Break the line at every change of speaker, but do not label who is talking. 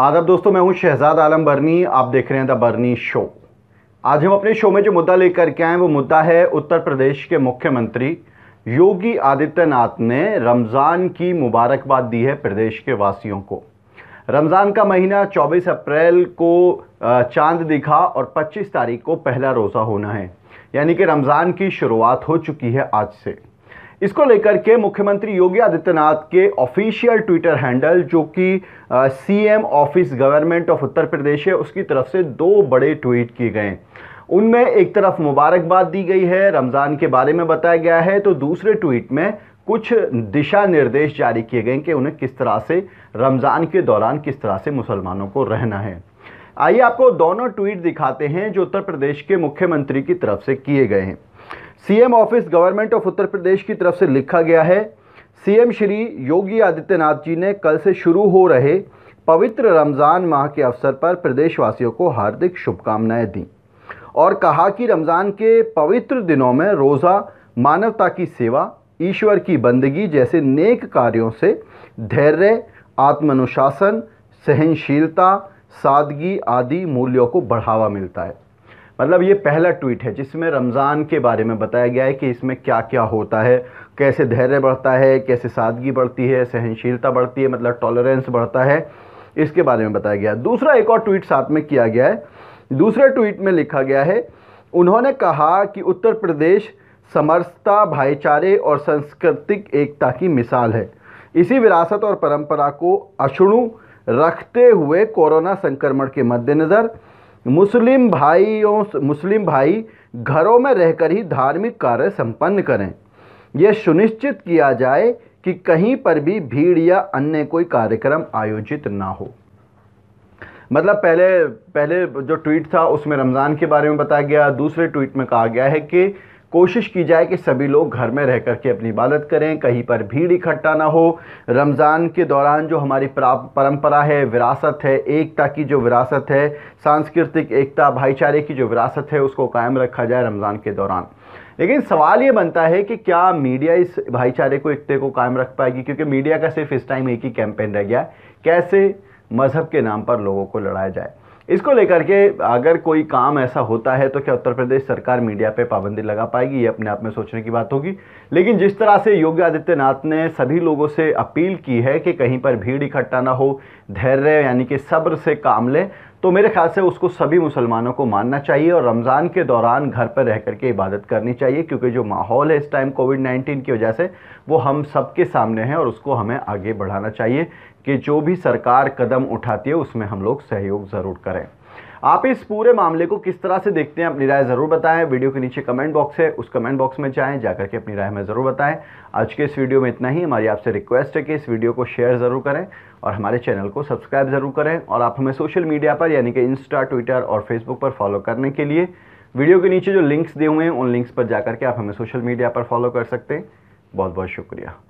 आदाब दोस्तों मैं हूं शहजाद आलम बर्नी आप देख रहे हैं द बर्नी शो आज हम अपने शो में जो मुद्दा लेकर के आए वो मुद्दा है उत्तर प्रदेश के मुख्यमंत्री योगी आदित्यनाथ ने रमज़ान की मुबारकबाद दी है प्रदेश के वासियों को रमज़ान का महीना 24 अप्रैल को चांद दिखा और 25 तारीख को पहला रोज़ा होना है यानी कि रमज़ान की शुरुआत हो चुकी है आज से इसको लेकर के मुख्यमंत्री योगी आदित्यनाथ के ऑफिशियल ट्विटर हैंडल जो कि CM office government of Uttar Pradesh है उसकी तरफ से दो बड़े ट्वीट किए गए उनमें एक तरफ मुबारकबाद दी गई है रमज़ान के बारे में बताया गया है तो दूसरे ट्वीट में कुछ दिशा निर्देश जारी किए गए कि उन्हें किस तरह से रमज़ान के दौरान किस तरह से मुसलमानों को रहना है आइए आपको दोनों ट्वीट दिखाते हैं जो उत्तर प्रदेश के मुख्यमंत्री की तरफ से किए गए हैं CM office government of Uttar Pradesh की तरफ से लिखा गया है सीएम श्री योगी आदित्यनाथ जी ने कल से शुरू हो रहे पवित्र रमज़ान माह के अवसर पर प्रदेशवासियों को हार्दिक शुभकामनाएं दी और कहा कि रमज़ान के पवित्र दिनों में रोज़ा मानवता की सेवा ईश्वर की बंदगी जैसे नेक कार्यों से धैर्य आत्मानुशासन सहनशीलता सादगी आदि मूल्यों को बढ़ावा मिलता है मतलब ये पहला ट्वीट है जिसमें रमज़ान के बारे में बताया गया है कि इसमें क्या क्या होता है कैसे धैर्य बढ़ता है कैसे सादगी बढ़ती है सहनशीलता बढ़ती है मतलब टॉलरेंस बढ़ता है इसके बारे में बताया गया दूसरा एक और ट्वीट साथ में किया गया है दूसरे ट्वीट में लिखा गया है उन्होंने कहा कि उत्तर प्रदेश समरसता भाईचारे और सांस्कृतिक एकता की मिसाल है इसी विरासत और परंपरा को अशुणु रखते हुए कोरोना संक्रमण के मद्देनज़र मुस्लिम भाइयों मुस्लिम भाई घरों में रहकर ही धार्मिक कार्य संपन्न करें यह सुनिश्चित किया जाए कि कहीं पर भी भीड़ या अन्य कोई कार्यक्रम आयोजित ना हो मतलब पहले पहले जो ट्वीट था उसमें रमज़ान के बारे में बताया गया दूसरे ट्वीट में कहा गया है कि कोशिश की जाए कि सभी लोग घर में रह कर के अपनी इबादत करें कहीं पर भीड़ इकट्ठा ना हो रमज़ान के दौरान जो हमारी परंपरा है विरासत है एकता की जो विरासत है सांस्कृतिक एकता भाईचारे की जो विरासत है उसको कायम रखा जाए रमज़ान के दौरान लेकिन सवाल ये बनता है कि क्या मीडिया इस भाईचारे को एकते को कायम रख पाएगी क्योंकि मीडिया का सिर्फ इस टाइम एक ही कैंपेन रह गया कैसे मज़हब के नाम पर लोगों को लड़ाया जाए इसको लेकर के अगर कोई काम ऐसा होता है तो क्या उत्तर प्रदेश सरकार मीडिया पे पाबंदी लगा पाएगी ये अपने आप में सोचने की बात होगी लेकिन जिस तरह से योगी आदित्यनाथ ने सभी लोगों से अपील की है कि कहीं पर भीड़ इकट्ठा ना हो धैर्य यानी कि सब्र से काम लें तो मेरे ख्याल से उसको सभी मुसलमानों को मानना चाहिए और रमज़ान के दौरान घर पर रह करके इबादत करनी चाहिए क्योंकि जो माहौल है इस टाइम कोविड नाइन्टीन की वजह से वो हम सब के सामने हैं और उसको हमें आगे बढ़ाना चाहिए कि जो भी सरकार कदम उठाती है उसमें हम लोग सहयोग ज़रूर करें आप इस पूरे मामले को किस तरह से देखते हैं अपनी राय ज़रूर बताएं वीडियो के नीचे कमेंट बॉक्स है उस कमेंट बॉक्स में जाएं जाकर के अपनी राय हमें ज़रूर बताएं आज के इस वीडियो में इतना ही हमारी आपसे रिक्वेस्ट है कि इस वीडियो को शेयर ज़रूर करें और हमारे चैनल को सब्सक्राइब ज़रूर करें और आप हमें सोशल मीडिया पर यानी कि इंस्टा ट्विटर और फेसबुक पर फॉलो करने के लिए वीडियो के नीचे जो लिंक्स दिए हुए हैं उन लिंक्स पर जाकर के आप हमें सोशल मीडिया पर फॉलो कर सकते हैं बहुत बहुत शुक्रिया